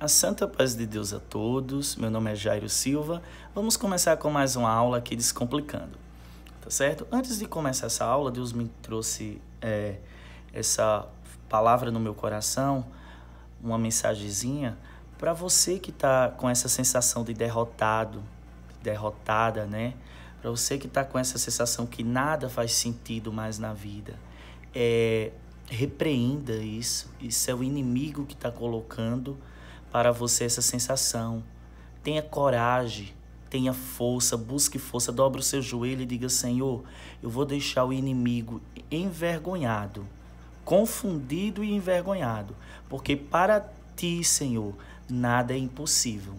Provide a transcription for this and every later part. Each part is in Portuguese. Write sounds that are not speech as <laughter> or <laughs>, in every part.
A santa paz de Deus a todos. Meu nome é Jairo Silva. Vamos começar com mais uma aula aqui descomplicando, tá certo? Antes de começar essa aula, Deus me trouxe é, essa palavra no meu coração, uma mensagenzinha para você que está com essa sensação de derrotado, derrotada, né? Para você que está com essa sensação que nada faz sentido mais na vida, é, repreenda isso. Isso é o inimigo que está colocando para você essa sensação. Tenha coragem, tenha força, busque força, dobre o seu joelho e diga: Senhor, eu vou deixar o inimigo envergonhado, confundido e envergonhado, porque para ti, Senhor, nada é impossível.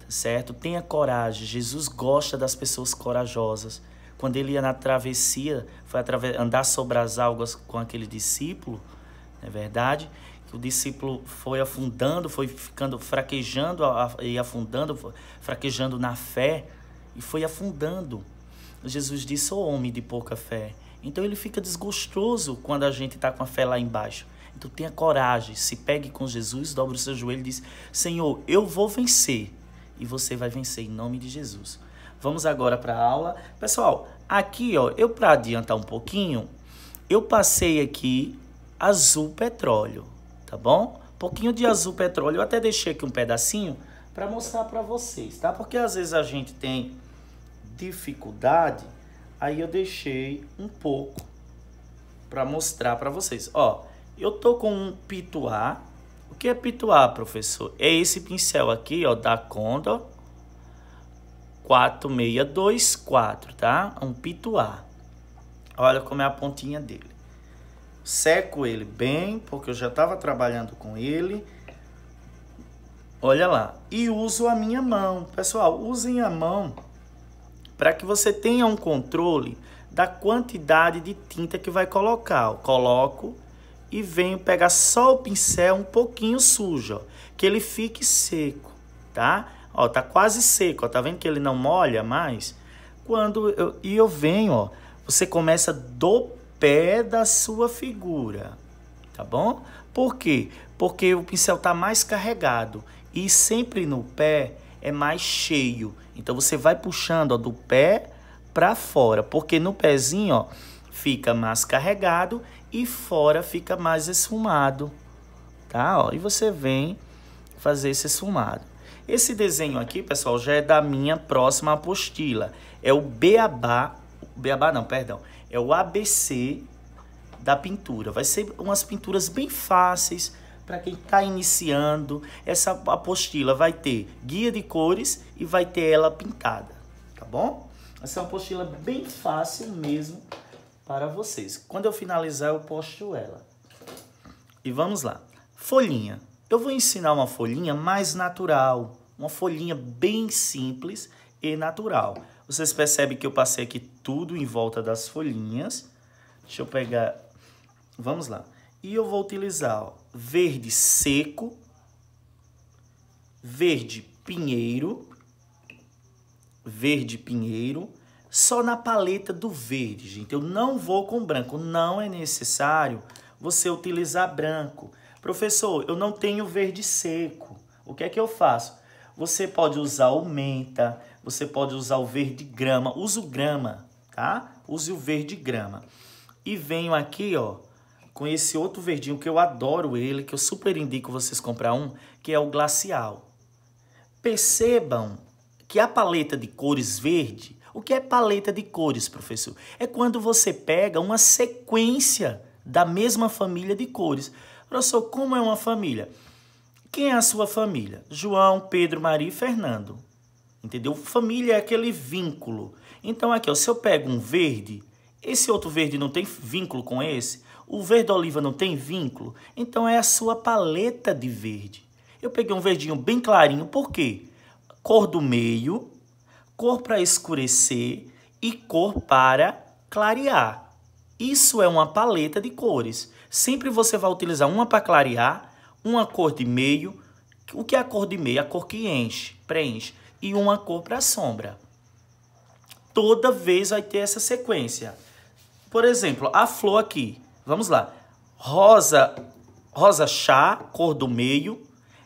Tá certo? Tenha coragem. Jesus gosta das pessoas corajosas. Quando ele ia na travessia, foi andar sobre as águas com aquele discípulo, não é verdade? o discípulo foi afundando, foi ficando fraquejando e afundando, fraquejando na fé e foi afundando. Jesus disse: "O oh, homem de pouca fé". Então ele fica desgostoso quando a gente está com a fé lá embaixo. Então tenha coragem, se pegue com Jesus, dobre o seu joelho e diz: Senhor, eu vou vencer. E você vai vencer em nome de Jesus. Vamos agora para a aula. Pessoal, aqui ó, eu para adiantar um pouquinho, eu passei aqui azul petróleo tá bom? Pouquinho de azul petróleo, eu até deixei aqui um pedacinho para mostrar para vocês, tá? Porque às vezes a gente tem dificuldade, aí eu deixei um pouco para mostrar para vocês. Ó, eu tô com um pituá. O que é pituá, professor? É esse pincel aqui, ó, da Condor 4624, tá? Um pituá. Olha como é a pontinha dele seco ele bem, porque eu já estava trabalhando com ele. Olha lá. E uso a minha mão. Pessoal, usem a mão para que você tenha um controle da quantidade de tinta que vai colocar. Eu coloco e venho pegar só o pincel um pouquinho sujo, ó, que ele fique seco, tá? Ó, tá quase seco, ó, tá vendo que ele não molha mais? Quando eu, e eu venho, ó, você começa do pé da sua figura, tá bom? Por quê? Porque o pincel tá mais carregado e sempre no pé é mais cheio. Então você vai puxando ó, do pé para fora, porque no pezinho ó, fica mais carregado e fora fica mais esfumado, tá? Ó, e você vem fazer esse esfumado. Esse desenho aqui, pessoal, já é da minha próxima apostila. É o beabá, beabá não, perdão, é o ABC da pintura. Vai ser umas pinturas bem fáceis para quem está iniciando. Essa apostila vai ter guia de cores e vai ter ela pintada, tá bom? Essa é uma apostila bem fácil mesmo para vocês. Quando eu finalizar, eu posto ela. E vamos lá. Folhinha. Eu vou ensinar uma folhinha mais natural, uma folhinha bem simples e natural. Vocês percebem que eu passei aqui tudo em volta das folhinhas. Deixa eu pegar... Vamos lá. E eu vou utilizar ó, verde seco, verde pinheiro, verde pinheiro, só na paleta do verde, gente. Eu não vou com branco. Não é necessário você utilizar branco. Professor, eu não tenho verde seco. O que é que eu faço? Você pode usar o menta, você pode usar o verde grama. Use o grama, tá? Use o verde grama. E venho aqui, ó, com esse outro verdinho que eu adoro ele, que eu super indico vocês comprar um, que é o glacial. Percebam que a paleta de cores verde, o que é paleta de cores, professor? É quando você pega uma sequência da mesma família de cores. Professor, como é uma família? Quem é a sua família? João, Pedro, Maria e Fernando. Entendeu? Família é aquele vínculo. Então, aqui, ó, se eu pego um verde, esse outro verde não tem vínculo com esse? O verde oliva não tem vínculo? Então, é a sua paleta de verde. Eu peguei um verdinho bem clarinho, por quê? Cor do meio, cor para escurecer e cor para clarear. Isso é uma paleta de cores. Sempre você vai utilizar uma para clarear uma cor de meio. O que é a cor de meio? A cor que enche, preenche. E uma cor para sombra. Toda vez vai ter essa sequência. Por exemplo, a flor aqui. Vamos lá. Rosa, rosa chá, cor do meio.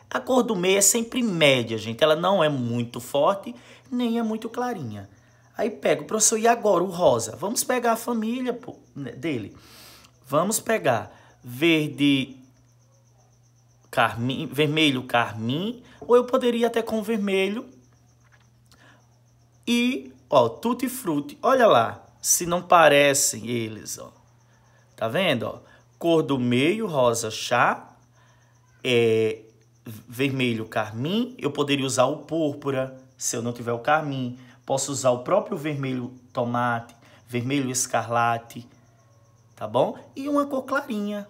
A cor do meio é sempre média, gente. Ela não é muito forte, nem é muito clarinha. Aí pega o professor, e agora o rosa? Vamos pegar a família pô, né, dele. Vamos pegar verde carmim, vermelho carmim, ou eu poderia até com vermelho. E, ó, tutti frutti, olha lá, se não parecem eles, ó. Tá vendo, ó? Cor do meio, rosa chá, é, vermelho carmim, eu poderia usar o púrpura, se eu não tiver o carmim. Posso usar o próprio vermelho tomate, vermelho escarlate, tá bom? E uma cor clarinha,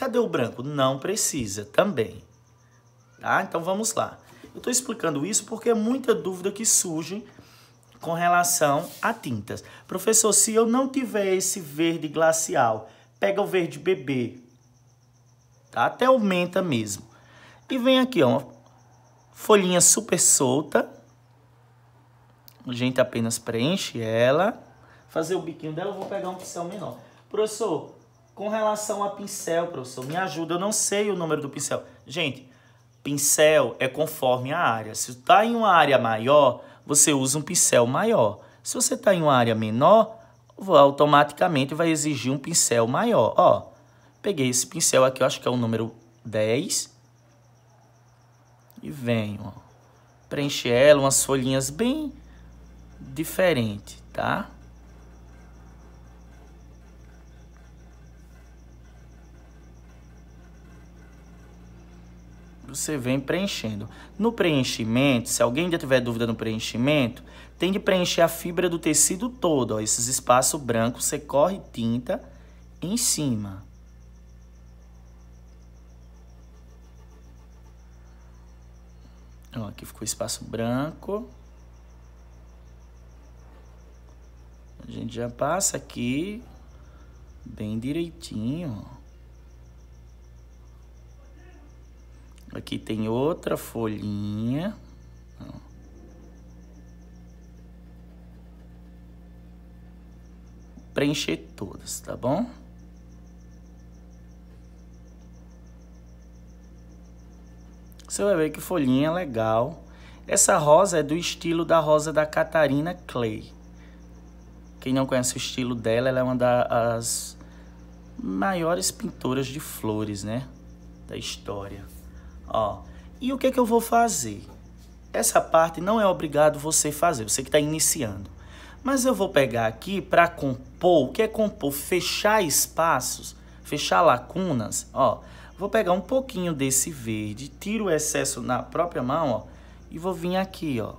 Cadê o branco? Não precisa também. Tá? Então vamos lá. Eu estou explicando isso porque é muita dúvida que surge com relação a tintas. Professor, se eu não tiver esse verde glacial, pega o verde bebê, tá? até aumenta mesmo. E vem aqui, ó, folhinha super solta. A gente apenas preenche ela. Fazer o biquinho dela, eu vou pegar um pincel menor. Professor, com relação a pincel, professor, me ajuda, eu não sei o número do pincel. Gente, pincel é conforme a área. Se está em uma área maior, você usa um pincel maior. Se você está em uma área menor, automaticamente vai exigir um pincel maior. Ó, peguei esse pincel aqui, eu acho que é o número 10. E venho, ó. Preencher ela, umas folhinhas bem diferentes, tá? você vem preenchendo. No preenchimento, se alguém já tiver dúvida no preenchimento, tem de preencher a fibra do tecido todo, ó, esses espaços brancos, você corre tinta em cima. Ó, aqui ficou espaço branco. A gente já passa aqui bem direitinho, ó. Aqui tem outra folhinha. Preencher todas, tá bom? Você vai ver que folhinha é legal. Essa rosa é do estilo da rosa da Catarina Clay. Quem não conhece o estilo dela, ela é uma das maiores pintoras de flores, né? Da história. Ó, e o que, é que eu vou fazer? Essa parte não é obrigado você fazer, você que está iniciando. Mas eu vou pegar aqui para compor, o que é compor? Fechar espaços, fechar lacunas, ó. Vou pegar um pouquinho desse verde, tiro o excesso na própria mão, ó, e vou vir aqui, ó.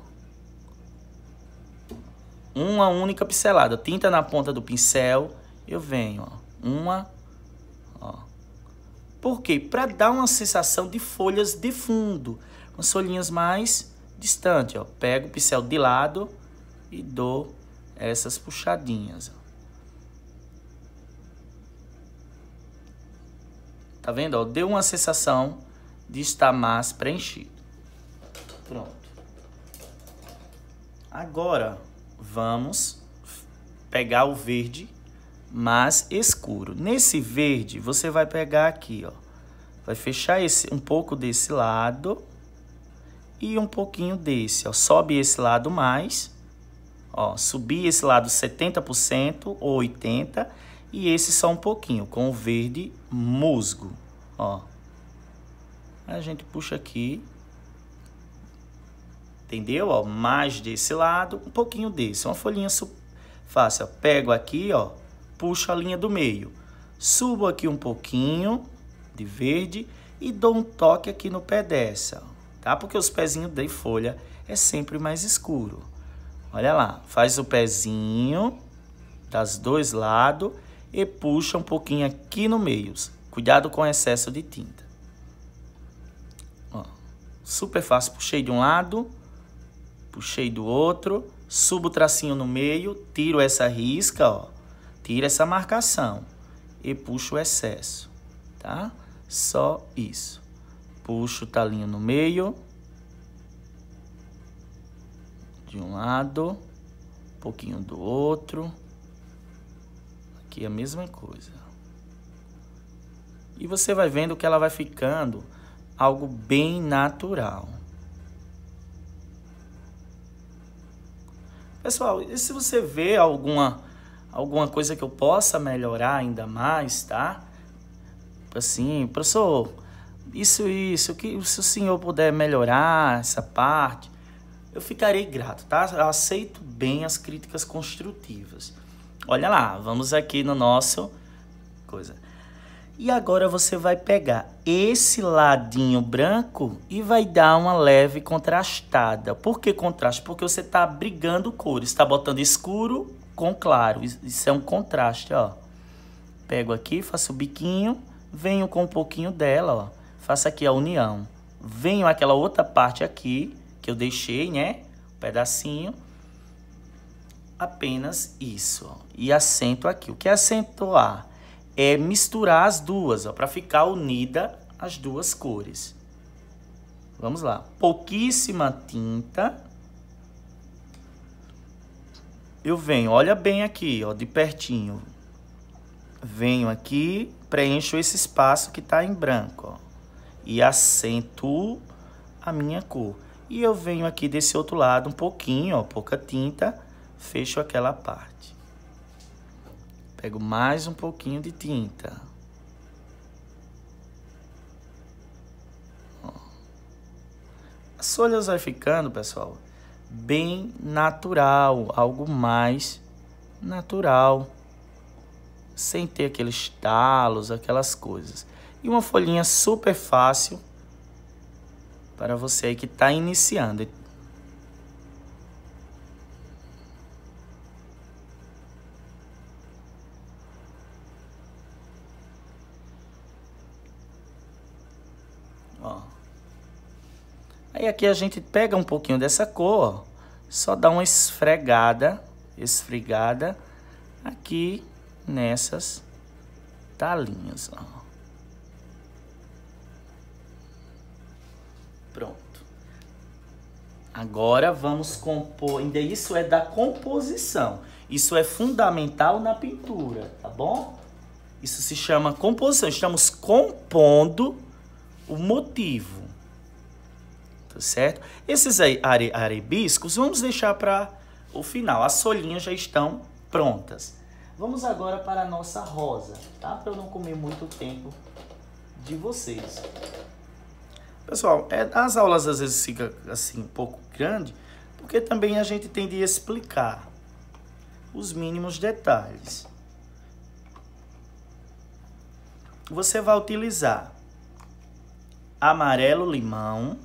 Uma única pincelada, tinta na ponta do pincel, eu venho, ó. Uma por quê? Para dar uma sensação de folhas de fundo, umas folhinhas mais distante. Ó. Pego o pincel de lado e dou essas puxadinhas. Ó. Tá vendo? Ó? Deu uma sensação de estar mais preenchido. Pronto. Agora vamos pegar o verde mais escuro. Nesse verde, você vai pegar aqui, ó. Vai fechar esse, um pouco desse lado e um pouquinho desse, ó. Sobe esse lado mais, ó. Subir esse lado 70% ou 80% e esse só um pouquinho, com o verde musgo, ó. A gente puxa aqui entendeu? Ó, mais desse lado, um pouquinho desse. Uma folhinha fácil. Ó. Pego aqui, ó, puxo a linha do meio. Subo aqui um pouquinho de verde e dou um toque aqui no pé dessa, tá? Porque os pezinhos de folha é sempre mais escuro. Olha lá, faz o pezinho das dois lados e puxa um pouquinho aqui no meio. Cuidado com excesso de tinta. Ó, super fácil, puxei de um lado, puxei do outro, subo o tracinho no meio, tiro essa risca, ó, tira essa marcação e puxo o excesso, tá? Só isso. Puxo o talinho no meio. De um lado, um pouquinho do outro. Aqui é a mesma coisa. E você vai vendo que ela vai ficando algo bem natural. Pessoal, e se você vê alguma, alguma coisa que eu possa melhorar ainda mais, tá? Tipo assim, professor, isso, isso, que se o senhor puder melhorar essa parte, eu ficarei grato, tá? Eu aceito bem as críticas construtivas. Olha lá, vamos aqui no nosso coisa. E agora você vai pegar esse ladinho branco e vai dar uma leve contrastada. Por que contraste? Porque você está brigando cores, está botando escuro com claro. Isso é um contraste, ó. Pego aqui, faço o biquinho venho com um pouquinho dela, ó, faço aqui a união. Venho aquela outra parte aqui, que eu deixei, né? Um pedacinho. Apenas isso, ó. E acento aqui. O que é acentuar? É misturar as duas, ó, para ficar unida as duas cores. Vamos lá. Pouquíssima tinta. Eu venho, olha bem aqui, ó, de pertinho. Venho aqui, preencho esse espaço que está em branco ó, e acentuo a minha cor. E eu venho aqui desse outro lado um pouquinho, ó, pouca tinta, fecho aquela parte. Pego mais um pouquinho de tinta. Ó. As folhas vai ficando, pessoal, bem natural, algo mais natural sem ter aqueles talos, aquelas coisas. E uma folhinha super fácil para você aí que está iniciando. Ó. Aí aqui a gente pega um pouquinho dessa cor, ó, só dá uma esfregada, esfregada aqui nessas talinhas. Ó. Pronto. Agora vamos compor, ainda isso é da composição. Isso é fundamental na pintura, tá bom? Isso se chama composição. Estamos compondo o motivo. Tá certo? Esses aí, are, arebiscos vamos deixar para o final. As solinhas já estão prontas. Vamos agora para a nossa rosa, tá? Para eu não comer muito tempo de vocês. Pessoal, é, as aulas às vezes ficam assim um pouco grande, porque também a gente tem de explicar os mínimos detalhes. Você vai utilizar amarelo limão,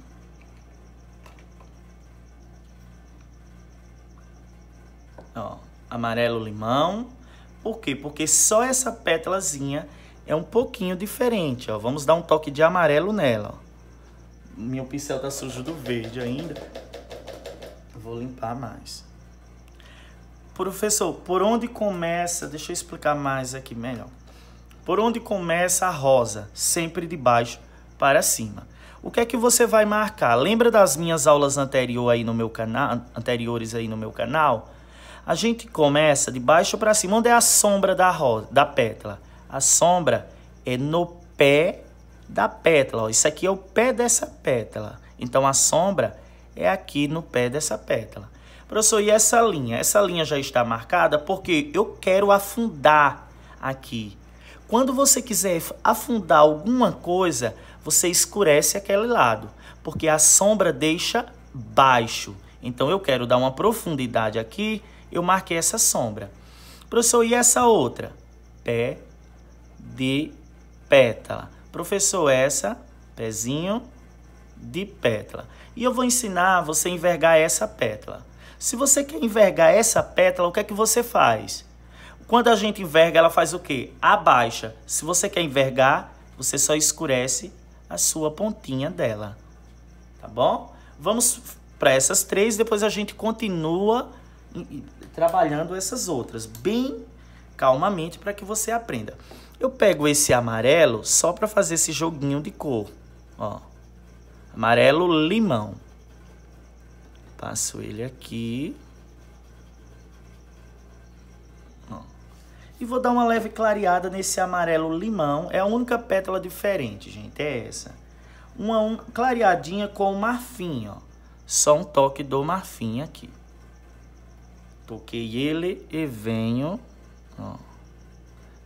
ó, amarelo limão, por quê? Porque só essa pétalazinha é um pouquinho diferente, ó. Vamos dar um toque de amarelo nela, ó. Meu pincel tá sujo do verde ainda. Vou limpar mais. Professor, por onde começa... Deixa eu explicar mais aqui melhor. Por onde começa a rosa? Sempre de baixo para cima. O que é que você vai marcar? Lembra das minhas aulas anterior aí no meu canal, anteriores aí no meu canal? A gente começa de baixo para cima. Onde é a sombra da rosa, da pétala? A sombra é no pé da pétala. Ó. Isso aqui é o pé dessa pétala. Então, a sombra é aqui no pé dessa pétala. Professor, e essa linha? Essa linha já está marcada porque eu quero afundar aqui. Quando você quiser afundar alguma coisa, você escurece aquele lado, porque a sombra deixa baixo. Então, eu quero dar uma profundidade aqui, eu marquei essa sombra. Professor, e essa outra? Pé de pétala. Professor, essa, pezinho de pétala. E eu vou ensinar você a envergar essa pétala. Se você quer envergar essa pétala, o que é que você faz? Quando a gente enverga, ela faz o quê? Abaixa. Se você quer envergar, você só escurece a sua pontinha dela. Tá bom? Vamos para essas três, depois a gente continua trabalhando essas outras bem calmamente para que você aprenda. Eu pego esse amarelo só para fazer esse joguinho de cor. Ó, amarelo limão. Passo ele aqui. Ó. E vou dar uma leve clareada nesse amarelo limão. É a única pétala diferente, gente, é essa. Uma um, clareadinha com o marfim, ó. Só um toque do marfim aqui. Toquei ele e venho, ó,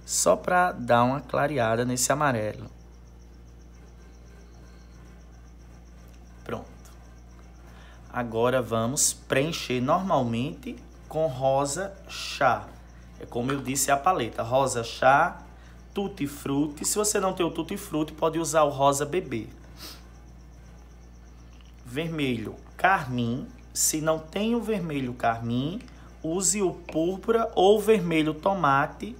só para dar uma clareada nesse amarelo. Pronto. Agora vamos preencher normalmente com rosa chá. É como eu disse a paleta, rosa chá, tutti frutti. Se você não tem o tutti frutti, pode usar o rosa bebê. Vermelho carmim. Se não tem o vermelho carmim, use o púrpura ou vermelho tomate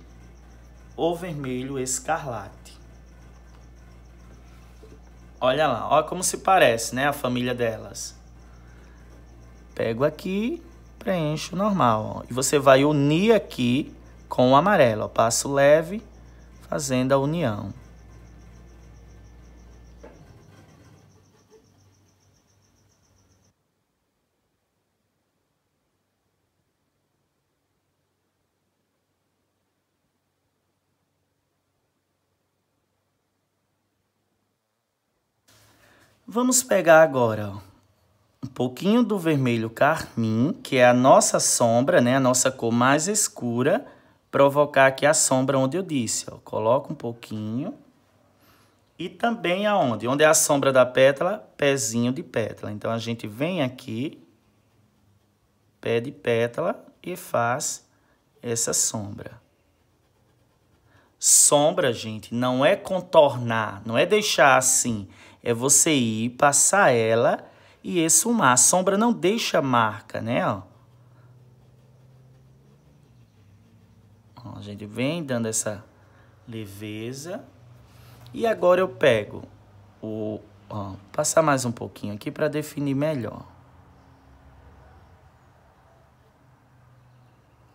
ou vermelho escarlate. Olha lá, olha como se parece, né, a família delas. Pego aqui, preencho normal, ó, E você vai unir aqui com o amarelo, ó, passo leve, fazendo a união. Vamos pegar agora um pouquinho do vermelho carmim, que é a nossa sombra, né? A nossa cor mais escura, provocar aqui a sombra onde eu disse, ó. Coloca um pouquinho. E também aonde? Onde é a sombra da pétala? Pezinho de pétala. Então, a gente vem aqui, pé de pétala e faz essa sombra. Sombra, gente, não é contornar, não é deixar assim é você ir, passar ela e esfumar. A sombra não deixa marca, né? Ó. Ó, a gente vem dando essa leveza. E agora eu pego o... Ó, passar mais um pouquinho aqui para definir melhor.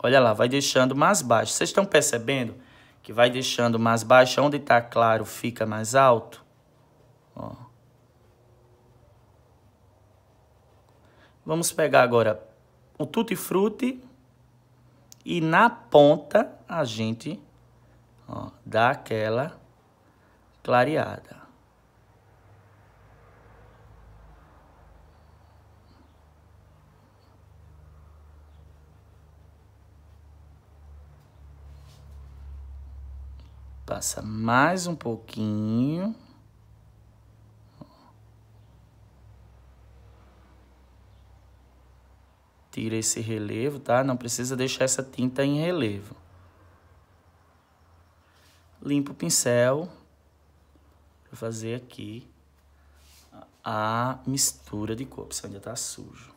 Olha lá, vai deixando mais baixo. Vocês estão percebendo que vai deixando mais baixo? Onde está claro fica mais alto? Ó. Vamos pegar agora o tutti frutti e na ponta a gente ó, dá aquela clareada. Passa mais um pouquinho. tira esse relevo, tá? Não precisa deixar essa tinta em relevo. Limpo o pincel para fazer aqui a mistura de cor, porque ainda tá sujo.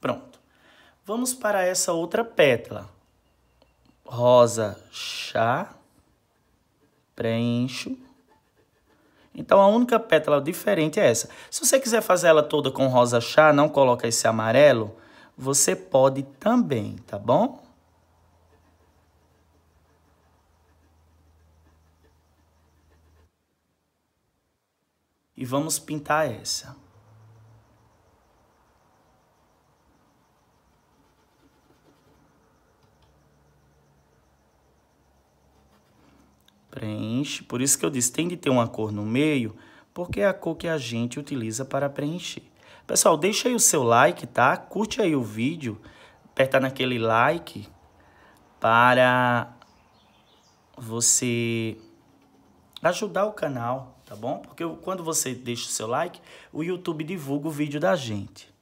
Pronto. Vamos para essa outra pétala. Rosa chá, preencho então a única pétala diferente é essa. Se você quiser fazer ela toda com rosa chá, não coloca esse amarelo, você pode também, tá bom? E vamos pintar essa. preenche. Por isso que eu disse, tem de ter uma cor no meio, porque é a cor que a gente utiliza para preencher. Pessoal, deixa aí o seu like, tá? Curte aí o vídeo, aperta naquele like para você ajudar o canal, tá bom? Porque quando você deixa o seu like, o YouTube divulga o vídeo da gente.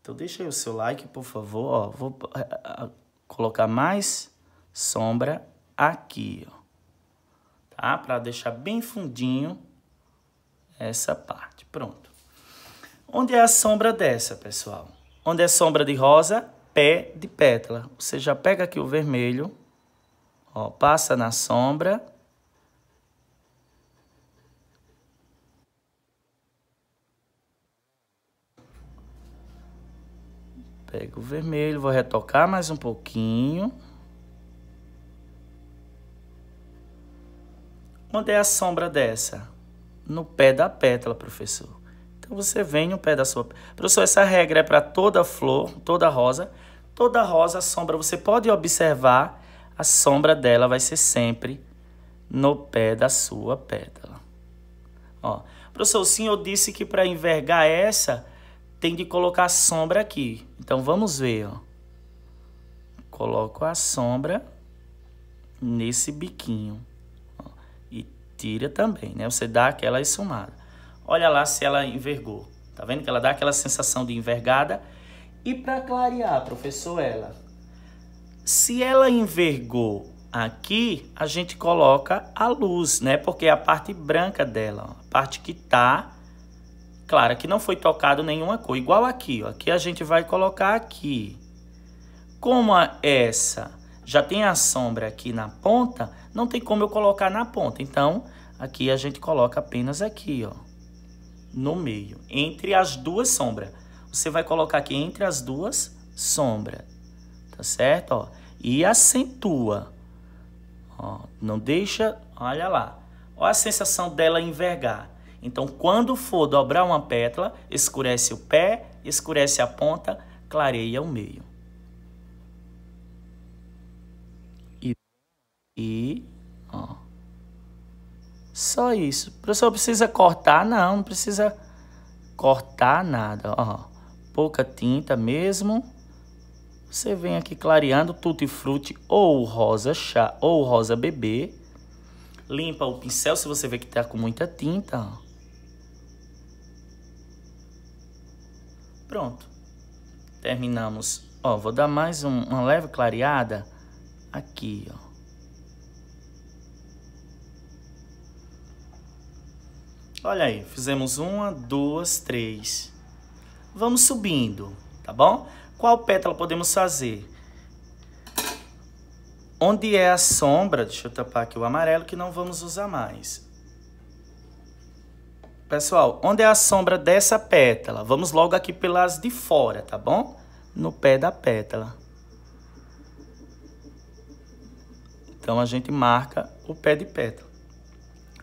Então deixa aí o seu like, por favor. Ó, vou eh, eh, colocar mais sombra aqui, ó. Tá? Para deixar bem fundinho essa parte. Pronto. Onde é a sombra dessa, pessoal? Onde é sombra de rosa, pé de pétala. Você já pega aqui o vermelho, ó, passa na sombra. Pega o vermelho, vou retocar mais um pouquinho. Onde é a sombra dessa? No pé da pétala, professor. Então você vem no pé da sua. Professor, essa regra é para toda flor, toda rosa. Toda rosa, a sombra, você pode observar, a sombra dela vai ser sempre no pé da sua pétala. Ó, professor, o senhor disse que para envergar essa, tem de colocar a sombra aqui. Então vamos ver, ó. Coloco a sombra nesse biquinho tira também, né? Você dá aquela esfumada. Olha lá se ela envergou. Tá vendo que ela dá aquela sensação de envergada? E para clarear, professor, ela. Se ela envergou aqui, a gente coloca a luz, né? Porque é a parte branca dela, ó, a parte que tá clara, que não foi tocado nenhuma cor. Igual aqui, ó. Aqui a gente vai colocar aqui. Como essa já tem a sombra aqui na ponta, não tem como eu colocar na ponta. Então, aqui a gente coloca apenas aqui, ó, no meio, entre as duas sombras. Você vai colocar aqui entre as duas sombras, tá certo? Ó, e acentua, ó, não deixa, olha lá, olha a sensação dela envergar. Então, quando for dobrar uma pétala, escurece o pé, escurece a ponta, clareia o meio. e ó. Só isso. Professor, precisa cortar? Não, não precisa cortar nada, ó. Pouca tinta mesmo. Você vem aqui clareando tutti frutti ou rosa chá ou rosa bebê. Limpa o pincel se você vê que tá com muita tinta, ó. Pronto. Terminamos. Ó, vou dar mais um, uma leve clareada aqui, ó. Olha aí, fizemos uma, duas, três. Vamos subindo, tá bom? Qual pétala podemos fazer? Onde é a sombra, deixa eu tapar aqui o amarelo que não vamos usar mais. Pessoal, onde é a sombra dessa pétala? Vamos logo aqui pelas de fora, tá bom? No pé da pétala. Então, a gente marca o pé de pétala.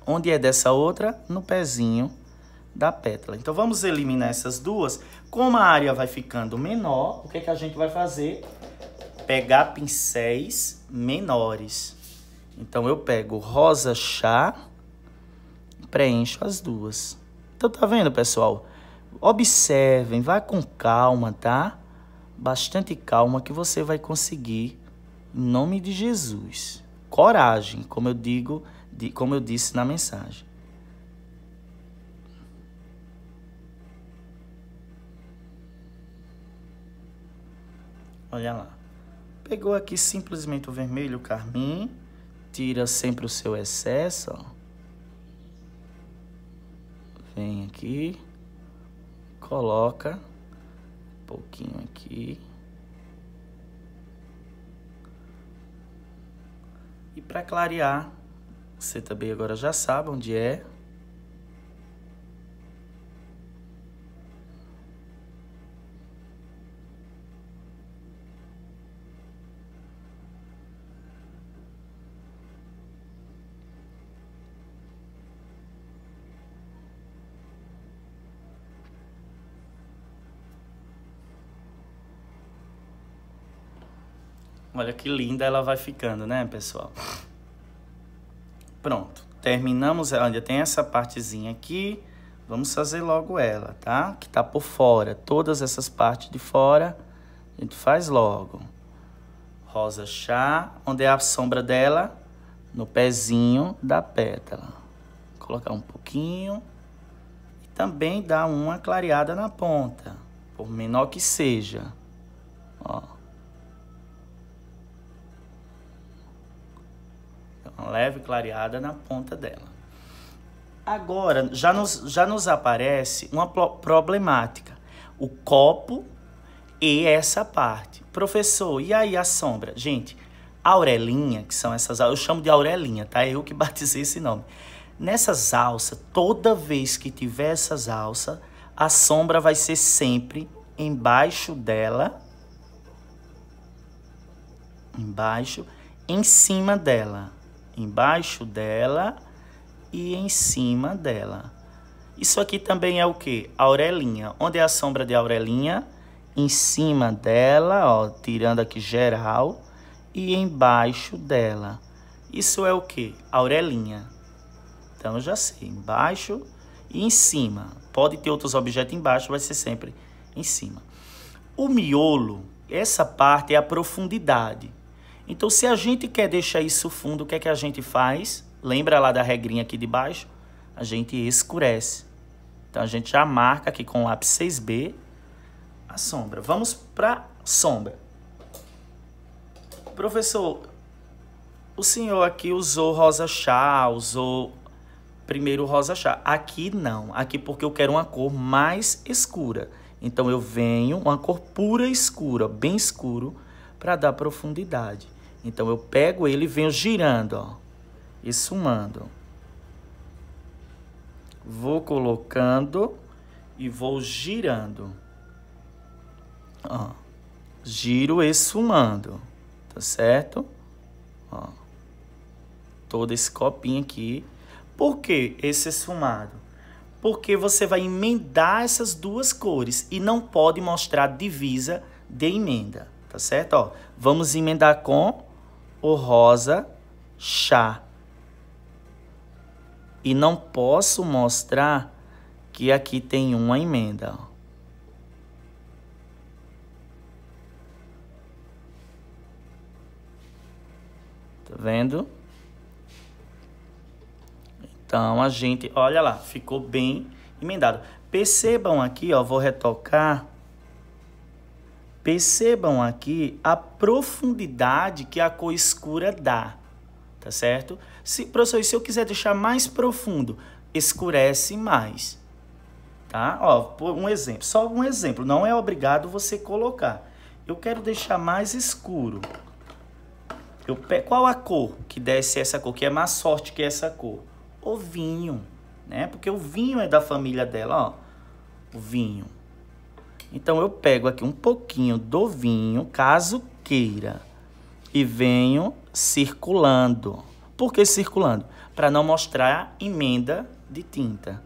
Onde é dessa outra? No pezinho da pétala. Então, vamos eliminar essas duas. Como a área vai ficando menor, o que, é que a gente vai fazer? Pegar pincéis menores. Então, eu pego rosa chá, preencho as duas. Então, tá vendo, pessoal? Observem, vai com calma, tá? Bastante calma que você vai conseguir, em nome de Jesus. Coragem, como eu digo de, como eu disse na mensagem. Olha lá. Pegou aqui simplesmente o vermelho, o carmim, tira sempre o seu excesso, ó. Vem aqui, coloca um pouquinho aqui. E para clarear, você também agora já sabe onde é. Olha que linda ela vai ficando, né, pessoal? Pronto, terminamos, ela ainda tem essa partezinha aqui. Vamos fazer logo ela, tá? Que tá por fora, todas essas partes de fora, a gente faz logo. Rosa chá, onde é a sombra dela? No pezinho da pétala. Vou colocar um pouquinho e também dá uma clareada na ponta, por menor que seja. Ó. uma leve clareada na ponta dela. Agora, já nos, já nos aparece uma problemática. O copo e essa parte. Professor, e aí a sombra? Gente, Aurelinha, que são essas... Eu chamo de Aurelinha, tá? É eu que <laughs> batizei esse nome. Nessas alças, toda vez que tiver essas alças, a sombra vai ser sempre embaixo dela. Embaixo, em cima dela embaixo dela e em cima dela. Isso aqui também é o que? Aurelinha. Onde é a sombra de Aurelinha? Em cima dela, ó, tirando aqui geral, e embaixo dela. Isso é o que? Aurelinha. Então, já sei, embaixo e em cima. Pode ter outros objetos embaixo, vai ser sempre em cima. O miolo, essa parte é a profundidade. Então, se a gente quer deixar isso fundo, o que é que a gente faz? Lembra lá da regrinha aqui de baixo? A gente escurece. Então, a gente já marca aqui com o lápis 6B a sombra. Vamos para sombra. Professor, o senhor aqui usou rosa chá, usou primeiro rosa chá. Aqui não, aqui porque eu quero uma cor mais escura. Então eu venho uma cor pura escura, bem escuro, para dar profundidade. Então eu pego ele e venho girando, ó, e sumando. Vou colocando e vou girando. Ó, giro e sumando, tá certo? Ó, todo esse copinho aqui. Por que esse esfumado? porque você vai emendar essas duas cores e não pode mostrar divisa de emenda, tá certo? Ó, vamos emendar com o rosa chá. E não posso mostrar que aqui tem uma emenda. Tá vendo? Então a gente, olha lá, ficou bem emendado. Percebam aqui, ó, vou retocar Percebam aqui a profundidade que a cor escura dá, tá certo? Se, professor, se eu quiser deixar mais profundo, escurece mais, tá? Ó, por um exemplo, só um exemplo, não é obrigado você colocar. Eu quero deixar mais escuro. Eu pe... Qual a cor que desce essa cor, que é mais sorte que essa cor? O vinho, né? Porque o vinho é da família dela, ó. O vinho. Então eu pego aqui um pouquinho do vinho, caso queira, e venho circulando. Por que circulando? Para não mostrar emenda de tinta.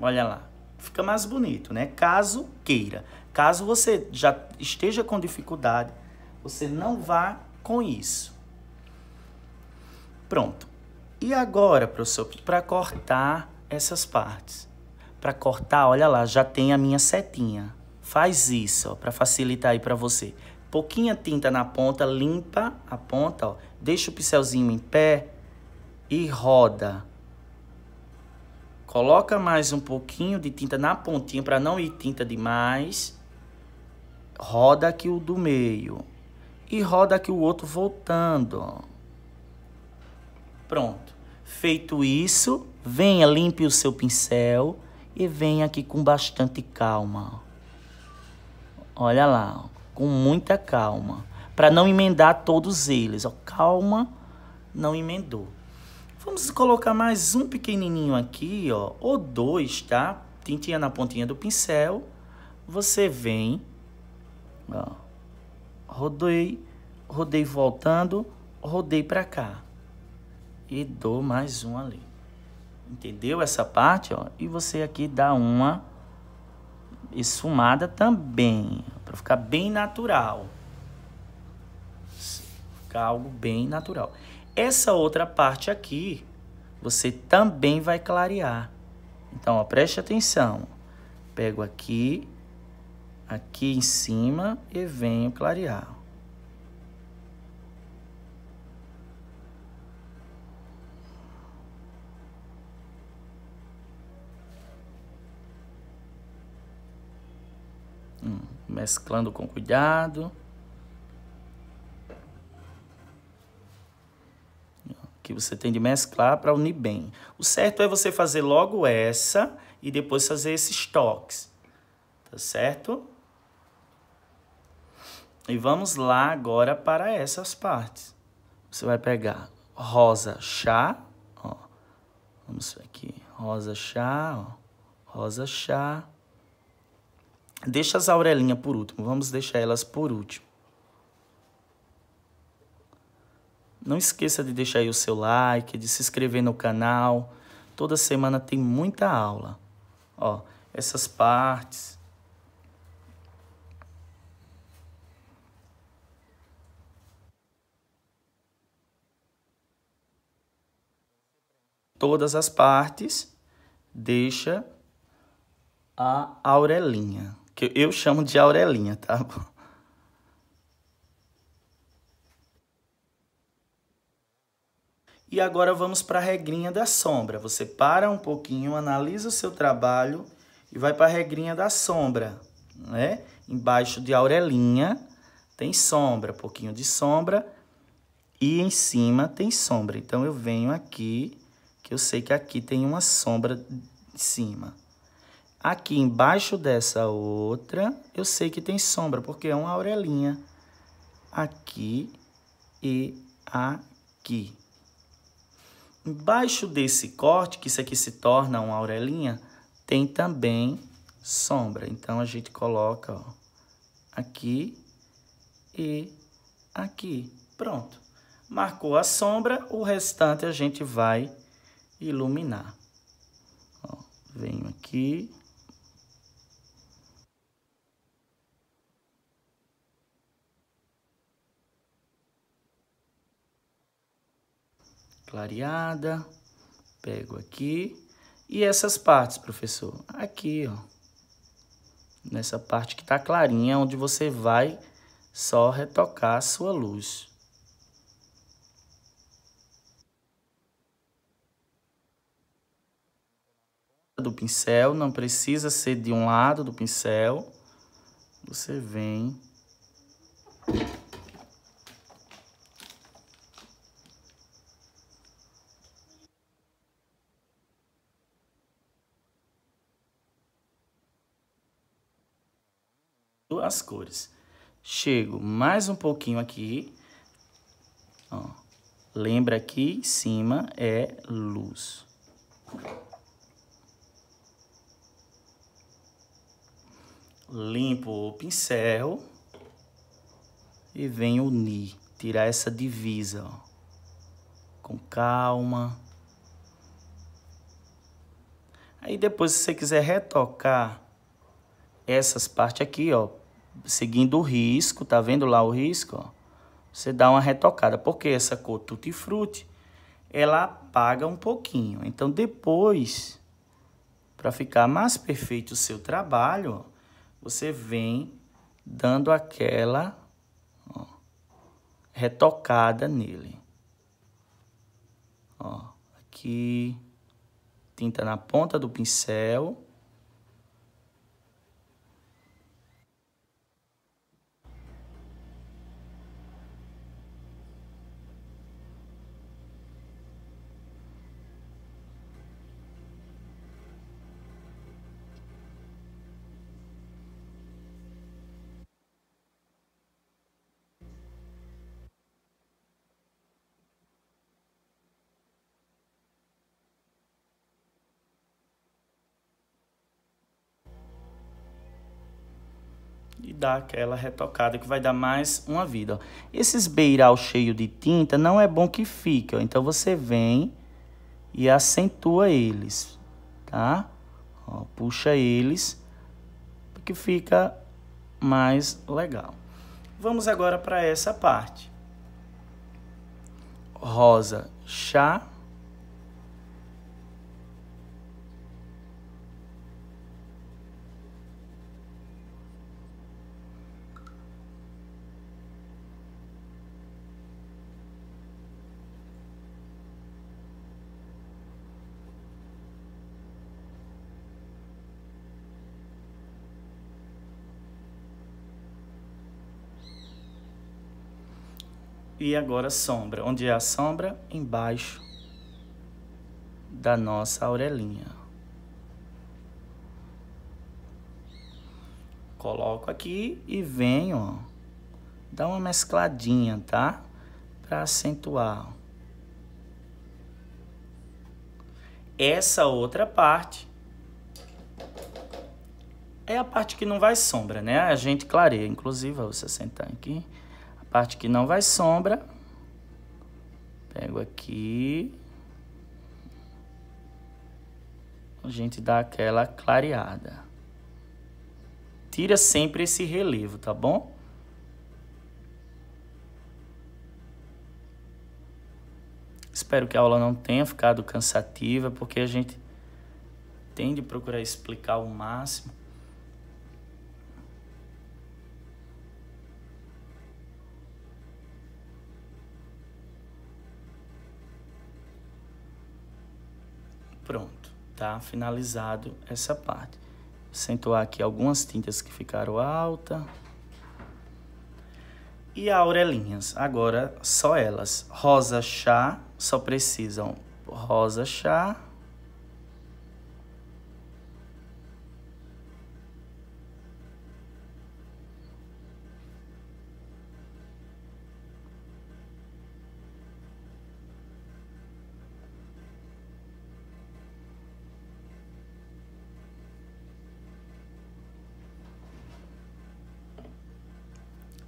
Olha lá. Fica mais bonito, né? Caso queira. Caso você já esteja com dificuldade, você não vá com isso. Pronto. E agora, professor, para cortar essas partes? para cortar, olha lá, já tem a minha setinha. Faz isso, para facilitar aí para você. Pouquinha tinta na ponta, limpa a ponta, ó. Deixa o pincelzinho em pé e roda. Coloca mais um pouquinho de tinta na pontinha para não ir tinta demais. Roda aqui o do meio. E roda aqui o outro voltando, ó. Pronto. Feito isso, venha, limpe o seu pincel e vem aqui com bastante calma. Olha lá, com muita calma, para não emendar todos eles. Ó, calma, não emendou. Vamos colocar mais um pequenininho aqui, ó, ou dois, tá? Tintinha na pontinha do pincel. Você vem, ó, rodei, rodei voltando, rodei para cá e dou mais um ali. Entendeu essa parte? Ó? E você aqui dá uma esfumada também, para ficar bem natural. Ficar algo bem natural. Essa outra parte aqui, você também vai clarear. Então, ó, preste atenção. Pego aqui, aqui em cima e venho clarear. mesclando com cuidado. Que você tem de mesclar para unir bem. O certo é você fazer logo essa e depois fazer esses toques. Tá certo? E vamos lá agora para essas partes. Você vai pegar rosa chá, ó. Vamos aqui, rosa chá, ó. Rosa chá. Deixa as Aurelinhas por último. Vamos deixar elas por último. Não esqueça de deixar aí o seu like, de se inscrever no canal. Toda semana tem muita aula. Ó, essas partes. Todas as partes deixa a Aurelinha que eu chamo de Aurelinha, tá? E agora vamos para a regrinha da sombra. Você para um pouquinho, analisa o seu trabalho e vai para a regrinha da sombra, né? Embaixo de aurelinha tem sombra, pouquinho de sombra e em cima tem sombra. Então eu venho aqui, que eu sei que aqui tem uma sombra em cima. Aqui embaixo dessa outra, eu sei que tem sombra, porque é uma aurelinha. Aqui e aqui. Embaixo desse corte, que isso aqui se torna uma aurelinha, tem também sombra. Então, a gente coloca ó, aqui e aqui. Pronto. Marcou a sombra, o restante a gente vai iluminar. Ó, venho aqui clareada, pego aqui. E essas partes, professor? Aqui, ó. Nessa parte que tá clarinha, onde você vai só retocar a sua luz. do pincel, não precisa ser de um lado do pincel. Você vem as cores. Chego mais um pouquinho aqui. Ó, lembra aqui em cima é luz. Limpo o pincel e venho unir, tirar essa divisa, ó. Com calma. Aí depois, se você quiser retocar essas partes aqui, ó, seguindo o risco, tá vendo lá o risco? Ó? Você dá uma retocada, porque essa cor tutti frutti, ela apaga um pouquinho. Então, depois, para ficar mais perfeito o seu trabalho, ó, você vem dando aquela ó, retocada nele. Ó, aqui, tinta na ponta do pincel. dar aquela retocada que vai dar mais uma vida. Ó. Esses beiral cheio de tinta não é bom que fique, ó. Então você vem e acentua eles, tá? Ó, puxa eles, porque fica mais legal. Vamos agora para essa parte. Rosa, chá e agora sombra. Onde é a sombra? Embaixo da nossa aurelinha. Coloco aqui e venho, ó, dar uma mescladinha, tá? Para acentuar. Essa outra parte é a parte que não vai sombra, né? A gente clareia, inclusive, você sentar aqui parte que não vai sombra. Pego aqui. A gente dá aquela clareada. Tira sempre esse relevo, tá bom? Espero que a aula não tenha ficado cansativa, porque a gente tem de procurar explicar o máximo. Pronto, tá finalizado essa parte. Acentuar aqui algumas tintas que ficaram alta. E aurelinhas, agora só elas. Rosa chá, só precisam rosa chá,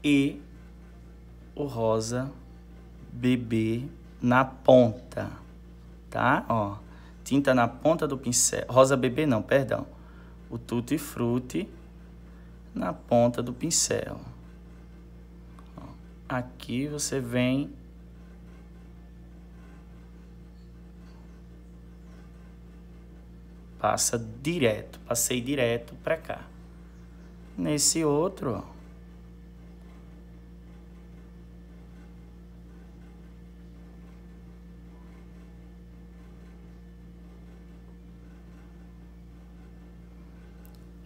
e o rosa bebê na ponta, tá? Ó, tinta na ponta do pincel, rosa bebê não, perdão, o tutti frutti na ponta do pincel. Ó, aqui você vem passa direto, passei direto para cá. Nesse outro, ó,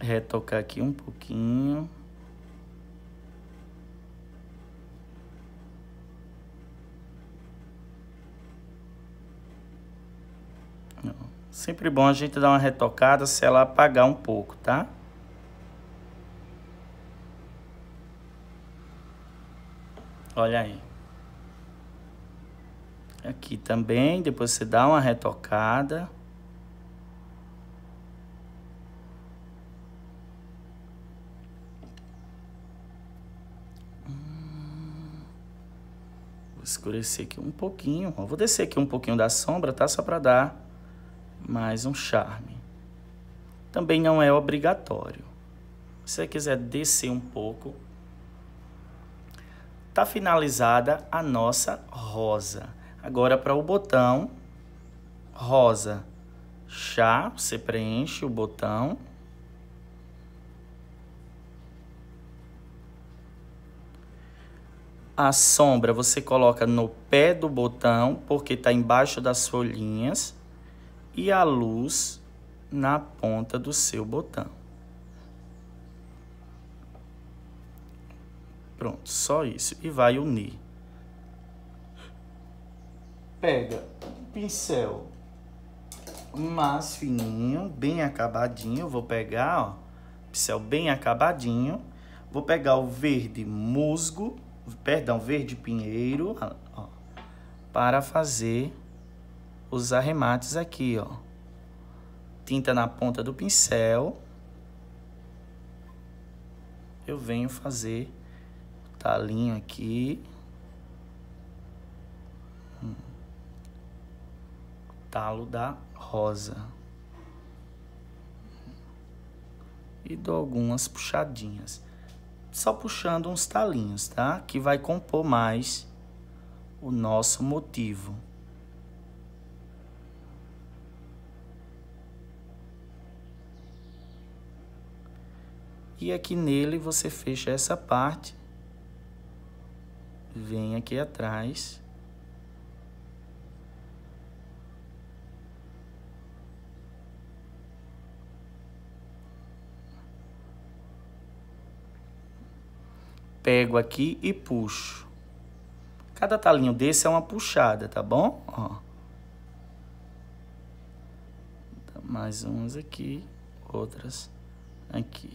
retocar aqui um pouquinho. Sempre bom a gente dar uma retocada se ela apagar um pouco, tá? Olha aí. Aqui também, depois você dá uma retocada. escurecer aqui um pouquinho. Eu vou descer aqui um pouquinho da sombra, tá? Só para dar mais um charme. Também não é obrigatório. Se você quiser descer um pouco, tá finalizada a nossa rosa. Agora para o botão rosa chá, você preenche o botão A sombra você coloca no pé do botão, porque está embaixo das folhinhas, e a luz na ponta do seu botão. Pronto, só isso. E vai unir. Pega um pincel mais fininho, bem acabadinho. vou pegar, ó, pincel bem acabadinho. Vou pegar o verde musgo perdão, verde pinheiro, ó, para fazer os arremates aqui, ó. Tinta na ponta do pincel. Eu venho fazer o talinho aqui. Hum. Talo da rosa. E dou algumas puxadinhas só puxando uns talinhos, tá? Que vai compor mais o nosso motivo. E aqui nele você fecha essa parte, vem aqui atrás. pego aqui e puxo. Cada talinho desse é uma puxada, tá bom? Ó. Mais umas aqui, outras aqui.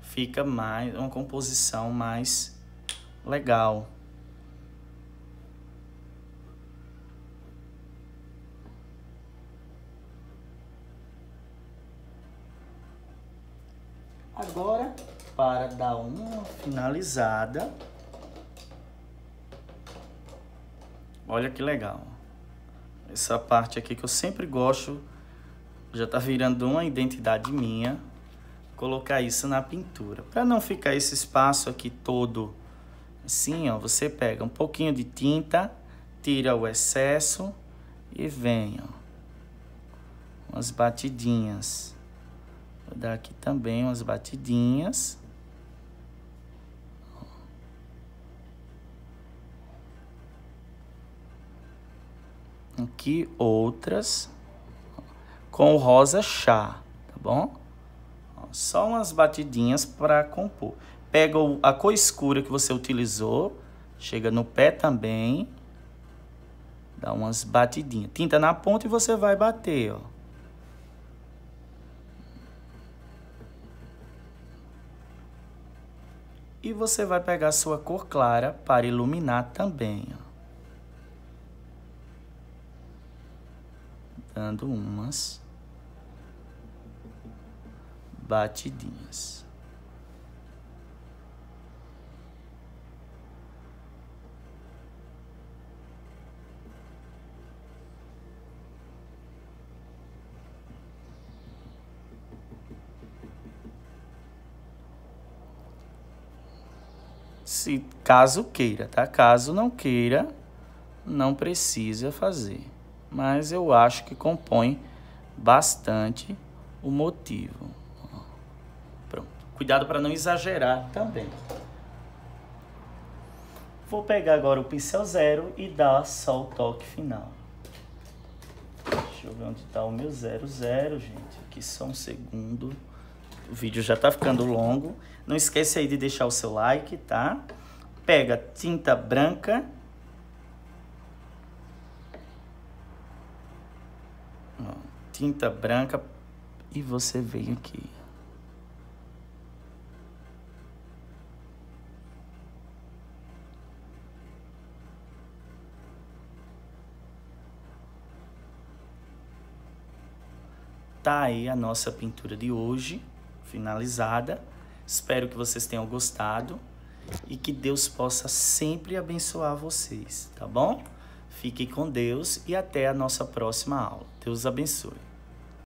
Fica mais uma composição mais legal. Agora, para dar uma finalizada, olha que legal. Essa parte aqui que eu sempre gosto, já tá virando uma identidade minha, colocar isso na pintura. Para não ficar esse espaço aqui todo assim, ó, você pega um pouquinho de tinta, tira o excesso e vem, ó, umas batidinhas. Vou dar aqui também umas batidinhas. Aqui outras. Com o rosa chá, tá bom? Só umas batidinhas para compor. Pega a cor escura que você utilizou, chega no pé também, dá umas batidinhas. Tinta na ponta e você vai bater, ó. E você vai pegar sua cor clara para iluminar também. Dando umas batidinhas. se caso queira, tá? Caso não queira, não precisa fazer. Mas eu acho que compõe bastante o motivo. Pronto. Cuidado para não exagerar também. Vou pegar agora o pincel zero e dar só o toque final. Deixa eu ver onde está o meu zero zero, gente. Aqui só um segundo o vídeo já tá ficando longo. Não esquece aí de deixar o seu like, tá? Pega tinta branca. Ó, tinta branca e você vem aqui. Tá aí a nossa pintura de hoje finalizada. Espero que vocês tenham gostado e que Deus possa sempre abençoar vocês, tá bom? Fiquem com Deus e até a nossa próxima aula. Deus abençoe.